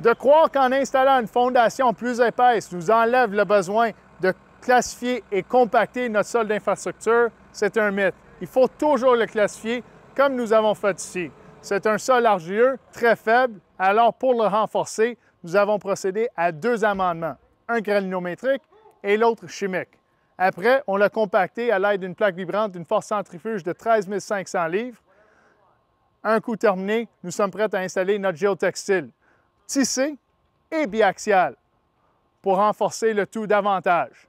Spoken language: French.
de croire qu'en installant une fondation plus épaisse nous enlève le besoin de classifier et compacter notre sol d'infrastructure, c'est un mythe. Il faut toujours le classifier comme nous avons fait ici. C'est un sol argileux très faible, alors pour le renforcer, nous avons procédé à deux amendements, un granulométrique et l'autre chimique. Après, on l'a compacté à l'aide d'une plaque vibrante d'une force centrifuge de 13 500 livres. Un coup terminé, nous sommes prêts à installer notre géotextile tissé et biaxial pour renforcer le tout davantage.